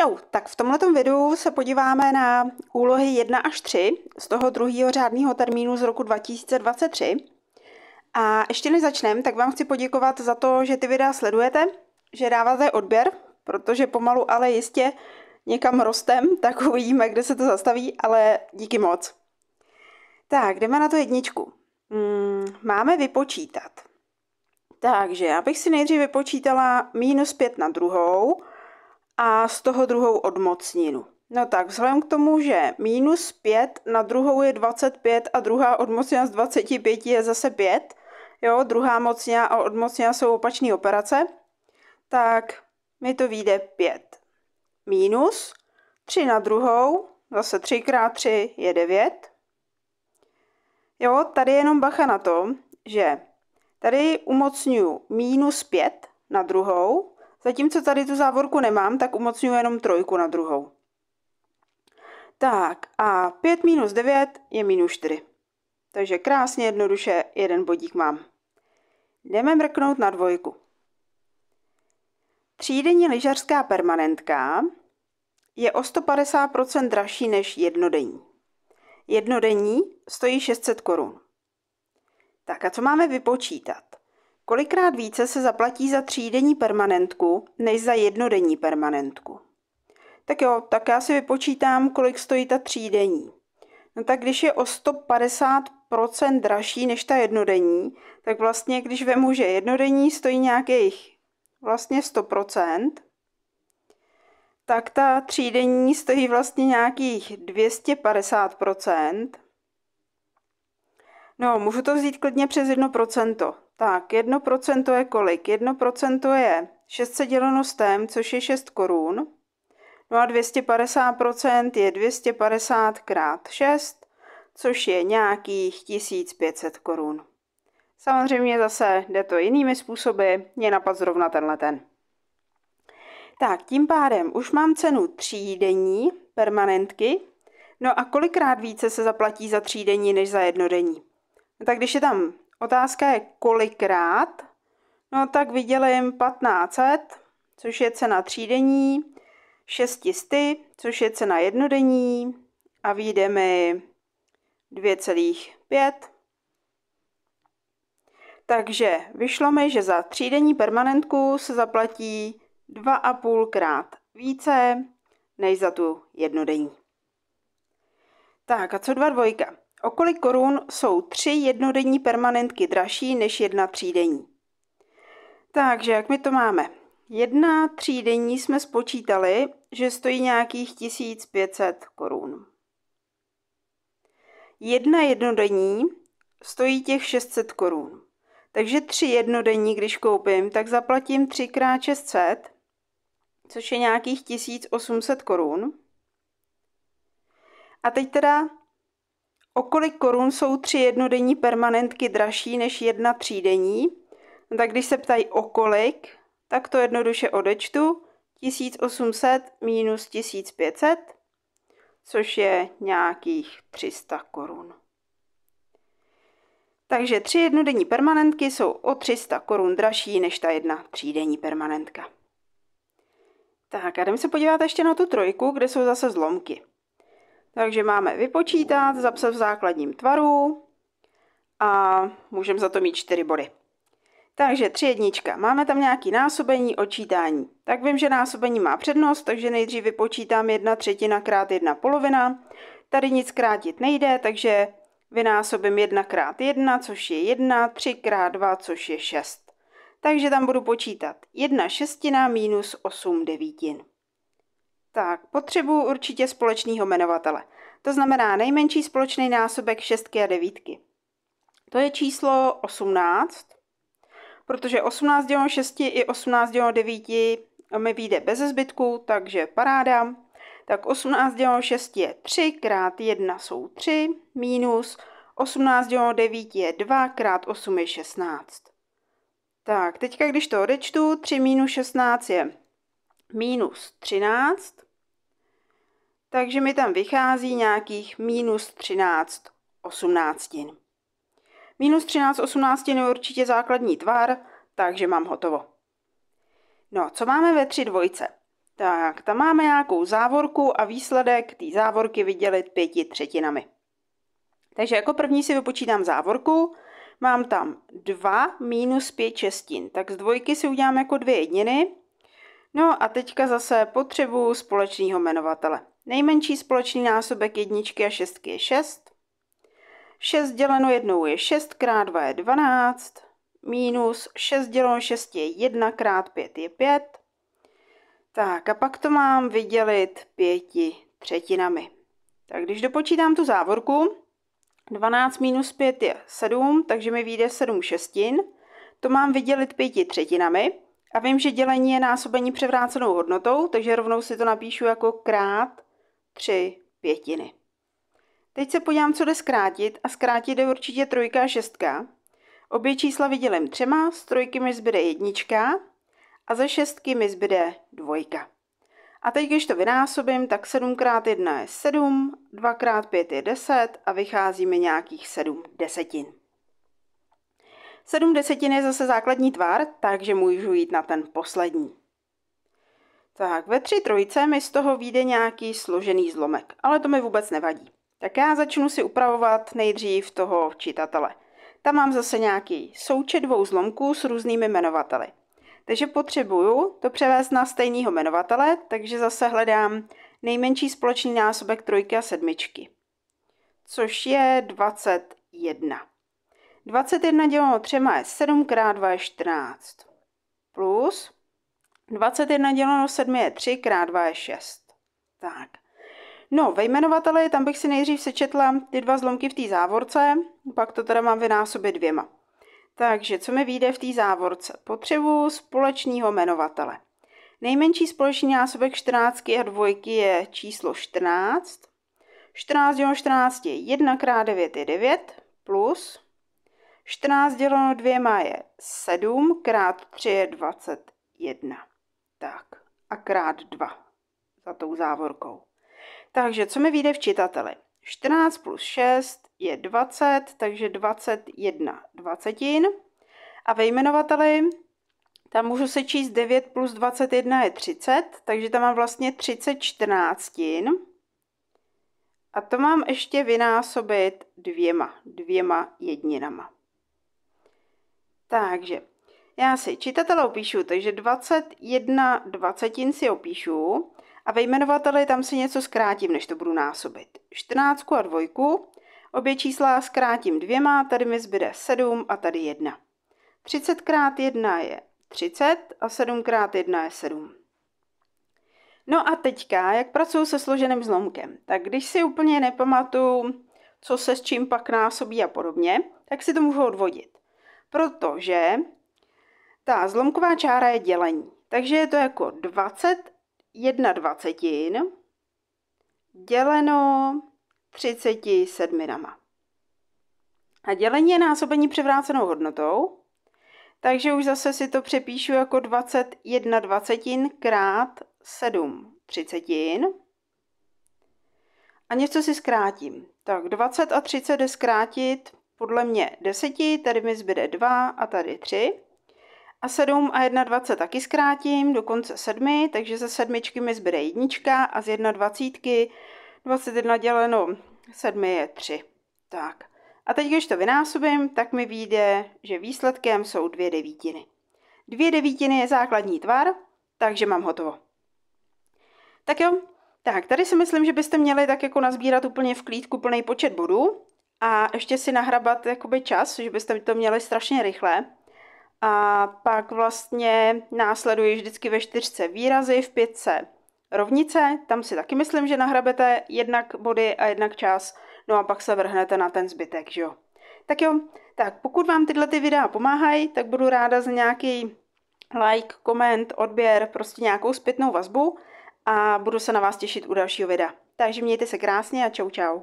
Čau, tak v tomto videu se podíváme na úlohy 1 až 3 z toho druhého řádného termínu z roku 2023. A ještě než začneme, tak vám chci poděkovat za to, že ty videa sledujete, že dáváte odběr, protože pomalu, ale jistě někam rostem, tak uvidíme, kde se to zastaví, ale díky moc. Tak, jdeme na tu jedničku. Hmm, máme vypočítat. Takže já bych si nejdřív vypočítala minus 5 na druhou, a z toho druhou odmocninu. No tak, vzhledem k tomu, že minus 5 na druhou je 25 a druhá odmocnina z 25 je zase 5, jo, druhá mocnina a odmocnina jsou opačné operace, tak mi to vyjde 5. Minus 3 na druhou, zase 3 x 3 je 9. Jo, tady je jenom bacha na to, že tady umocňuji minus 5 na druhou Zatímco tady tu závorku nemám, tak umocňuji jenom trojku na druhou. Tak a 5 minus 9 je minus 4. Takže krásně jednoduše jeden bodík mám. Jdeme mrknout na dvojku. Třídenní lyžařská permanentka je o 150% dražší než jednodenní. Jednodenní stojí 600 korun. Tak a co máme vypočítat? Kolikrát více se zaplatí za třídenní permanentku, než za jednodenní permanentku? Tak jo, tak já si vypočítám, kolik stojí ta třídenní. No tak když je o 150% dražší než ta jednodenní, tak vlastně když vemu, že jednodenní stojí nějakých vlastně 100%, tak ta třídenní stojí vlastně nějakých 250%. No, můžu to vzít klidně přes 1%. Tak, 1% je kolik? 1% je 600 děleno s tém, což je 6 korun. No a 250% je 250 krát 6, což je nějakých 1500 korun. Samozřejmě zase jde to jinými způsoby, mě napad zrovna tenhle ten. Tak, tím pádem už mám cenu třídenní permanentky. No a kolikrát více se zaplatí za třídenní než za jednodenní? No tak když je tam Otázka je kolikrát. No tak vydělím 1500, což je cena třídení, 600, což je cena jednodenní a vyjde mi 2,5. Takže vyšlo mi, že za třídenní permanentku se zaplatí 2,5 krát více než za tu jednodenní. Tak a co dva dvojka? O kolik korun jsou tři jednodenní permanentky dražší než jedna třídenní? Takže jak my to máme? Jedna třídenní jsme spočítali, že stojí nějakých 1500 korun. Jedna jednodenní stojí těch 600 korun. Takže tři jednodenní, když koupím, tak zaplatím 3 x 600, což je nějakých 1800 korun. A teď teda O kolik korun jsou tři jednodenní permanentky dražší než jedna třídenní? No tak když se ptají o kolik, tak to jednoduše odečtu. 1800 minus 1500, což je nějakých 300 korun. Takže tři jednodenní permanentky jsou o 300 korun dražší než ta jedna třídenní permanentka. Tak a jdeme se podívat ještě na tu trojku, kde jsou zase zlomky. Takže máme vypočítat, zapsat v základním tvaru a můžeme za to mít 4 body. Takže 3 jednička. Máme tam nějaké násobení, odčítání. Tak vím, že násobení má přednost, takže nejdřív vypočítám 1 třetina krát 1 polovina. Tady nic krátit nejde, takže vynásobím 1 krát 1, což je 1, 3 krát 2, což je 6. Takže tam budu počítat 1 šestina minus 8 devítin. Tak, potřebuji určitě společného jmenovatele. To znamená nejmenší společný násobek 6 a 9. To je číslo 18, protože 18 dělo 6 i 18 dělo 9 mi vyjde bez zbytku, takže paráda. Tak 18 dělo 6 je 3, krát 1 jsou 3, minus 18 dělo 9 je 2, krát 8 je 16. Tak, teďka když to odečtu, 3 minus 16 je minus 13, takže mi tam vychází nějakých minus 13 osmnáctin. Minus 13 osmnáctin je určitě základní tvar, takže mám hotovo. No, co máme ve tři dvojce? Tak, tam máme nějakou závorku a výsledek té závorky vydělit pěti třetinami. Takže jako první si vypočítám závorku, mám tam 2 minus 5 šestin, tak z dvojky si udělám jako dvě jediny, no a teďka zase potřebu společného jmenovatele. Nejmenší společný násobek jedničky a šestky je 6. 6 děleno jednou je 6, krát 2 je 12, minus 6 děleno 6 je 1, krát 5 je 5. Tak a pak to mám vydělit pěti třetinami. Tak když dopočítám tu závorku, 12 minus 5 je 7, takže mi vyjde 7 šestin. To mám vydělit pěti třetinami. A vím, že dělení je násobení převrácenou hodnotou, takže rovnou si to napíšu jako krát tři pětiny. Teď se podívám, co jde zkrátit a zkrátit jde určitě trojka a šestka. Obě čísla vydělím třema, z trojky mi zbyde jednička a ze šestky mi zbyde dvojka. A teď, když to vynásobím, tak 7 x 1 je 7, 2 x 5 je 10 a vychází mi nějakých 7 desetin. 7 desetin je zase základní tvar, takže můžu jít na ten poslední. Tak, ve tři trojice mi z toho vyjde nějaký složený zlomek, ale to mi vůbec nevadí. Tak já začnu si upravovat nejdřív toho čitatele. Tam mám zase nějaký součet dvou zlomků s různými jmenovateli. Takže potřebuju to převést na stejného jmenovatele, takže zase hledám nejmenší společný násobek trojky a sedmičky, což je 21. 21 děleno třema je 7 x 2 je 14. Plus 21 děleno 7 je 3, krát 2 je 6. Tak. No, ve jmenovateli tam bych si nejdřív sečetla ty dva zlomky v té závorce, pak to teda mám vynásobit dvěma. Takže co mi vyjde v té závorce? Potřebu společného jmenovatele. Nejmenší společný násobek 14 a dvojky je číslo 14. 14 děleno 14 je 1 krát 9 je 9 plus 14 děleno 2 je 7 krát 3 je 21. Tak a krát dva za tou závorkou. Takže co mi vyjde v čitateli? 14 plus 6 je 20, takže 21 dvacetin. A ve jmenovateli tam můžu sečíst 9 plus 21 je 30, takže tam mám vlastně 30 čtrnáctin. A to mám ještě vynásobit dvěma, dvěma jedninama. Takže já si čitatele opíšu, takže 21 dvacetin si opíšu a ve jmenovateli tam si něco zkrátím, než to budu násobit. 14 a 2, obě čísla zkrátím dvěma, tady mi zbyde 7 a tady 1. 30 krát 1 je 30 a 7 krát 1 je 7. No a teďka, jak pracuju se složeným zlomkem? Tak když si úplně nepamatuju, co se s čím pak násobí a podobně, tak si to můžu odvodit. Protože ta zlomková čára je dělení. Takže je to jako 21 dvacetin děleno 37 A dělení je násobení převrácenou hodnotou, takže už zase si to přepíšu jako 21 dvacetin krát 7 třicetin. A něco si zkrátím. Tak 20 a 30 jde zkrátit podle mě 10, tady mi zbyde 2 a tady 3. A 7 a 21 taky zkrátím do konce 7, takže ze sedmičky mi zbyde jednička a z 21 21 děleno 7 je 3. Tak. A teď, když to vynásobím, tak mi vyjde, že výsledkem jsou dvě devítiny. Dvě devítiny je základní tvar, takže mám hotovo. Tak jo, tak tady si myslím, že byste měli tak jako nazbírat úplně v klídku plný počet bodů a ještě si nahrabat jakoby čas, že byste to měli strašně rychle, a pak vlastně následují vždycky ve čtyřce výrazy, v pětce rovnice, tam si taky myslím, že nahrabete jednak body a jednak čas, no a pak se vrhnete na ten zbytek, že jo. Tak jo, tak pokud vám tyhle ty videa pomáhají, tak budu ráda za nějaký like, koment, odběr, prostě nějakou zpětnou vazbu a budu se na vás těšit u dalšího videa. Takže mějte se krásně a čau čau.